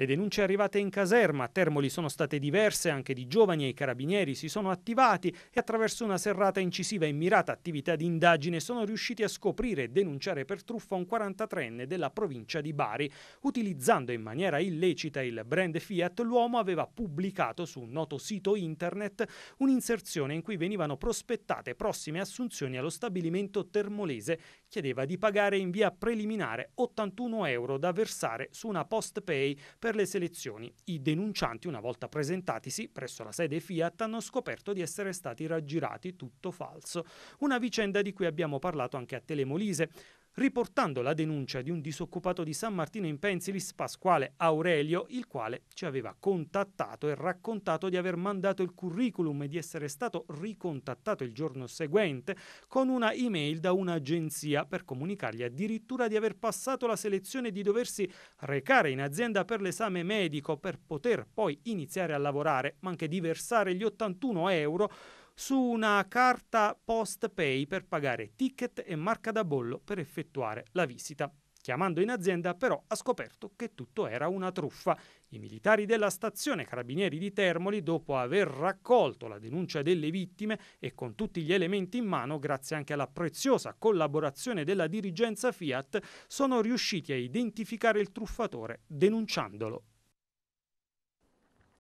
Le denunce arrivate in caserma a Termoli sono state diverse anche di giovani e i carabinieri si sono attivati e attraverso una serrata incisiva e mirata attività di indagine sono riusciti a scoprire e denunciare per truffa un 43enne della provincia di Bari. Utilizzando in maniera illecita il brand Fiat, l'uomo aveva pubblicato su un noto sito internet un'inserzione in cui venivano prospettate prossime assunzioni allo stabilimento termolese. Chiedeva di pagare in via preliminare 81 euro da versare su una post pay per per le selezioni. I denuncianti, una volta presentatisi presso la sede Fiat, hanno scoperto di essere stati raggirati, tutto falso. Una vicenda di cui abbiamo parlato anche a Telemolise riportando la denuncia di un disoccupato di San Martino in Pensilis, Pasquale Aurelio, il quale ci aveva contattato e raccontato di aver mandato il curriculum e di essere stato ricontattato il giorno seguente con una email da un'agenzia per comunicargli addirittura di aver passato la selezione e di doversi recare in azienda per l'esame medico per poter poi iniziare a lavorare, ma anche di versare gli 81 euro su una carta post pay per pagare ticket e marca da bollo per effettuare la visita. Chiamando in azienda però ha scoperto che tutto era una truffa. I militari della stazione Carabinieri di Termoli, dopo aver raccolto la denuncia delle vittime e con tutti gli elementi in mano, grazie anche alla preziosa collaborazione della dirigenza Fiat, sono riusciti a identificare il truffatore denunciandolo